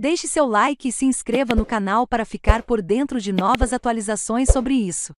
Deixe seu like e se inscreva no canal para ficar por dentro de novas atualizações sobre isso.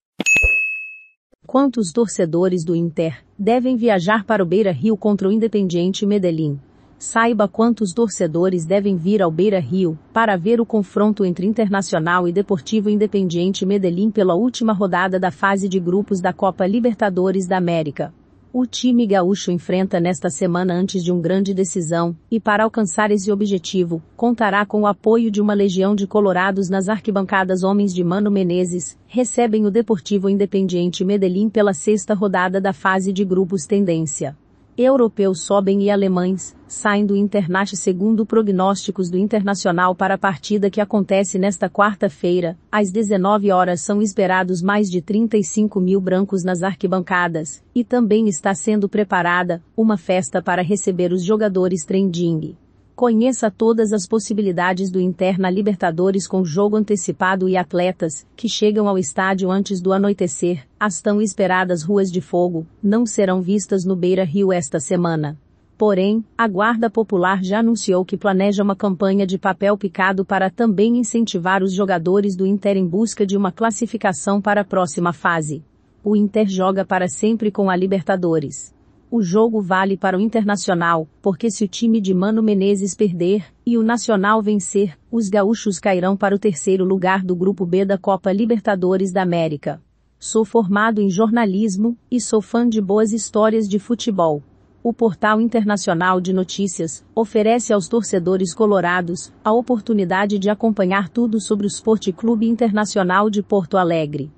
Quantos torcedores do Inter devem viajar para o Beira-Rio contra o Independiente Medellín? Saiba quantos torcedores devem vir ao Beira-Rio para ver o confronto entre Internacional e Deportivo Independiente Medellín pela última rodada da fase de grupos da Copa Libertadores da América. O time gaúcho enfrenta nesta semana antes de um grande decisão, e para alcançar esse objetivo, contará com o apoio de uma legião de colorados nas arquibancadas homens de Mano Menezes, recebem o Deportivo Independiente Medellín pela sexta rodada da fase de grupos tendência. Europeus sobem e alemães saem do Internat segundo prognósticos do Internacional para a partida que acontece nesta quarta-feira. Às 19 horas são esperados mais de 35 mil brancos nas arquibancadas e também está sendo preparada uma festa para receber os jogadores Trending. Conheça todas as possibilidades do Interna Libertadores com jogo antecipado e atletas, que chegam ao estádio antes do anoitecer, as tão esperadas ruas de fogo, não serão vistas no Beira Rio esta semana. Porém, a Guarda Popular já anunciou que planeja uma campanha de papel picado para também incentivar os jogadores do Inter em busca de uma classificação para a próxima fase. O Inter joga para sempre com a Libertadores. O jogo vale para o Internacional, porque se o time de Mano Menezes perder, e o Nacional vencer, os gaúchos cairão para o terceiro lugar do Grupo B da Copa Libertadores da América. Sou formado em jornalismo, e sou fã de boas histórias de futebol. O portal internacional de notícias oferece aos torcedores colorados a oportunidade de acompanhar tudo sobre o Sport Clube Internacional de Porto Alegre.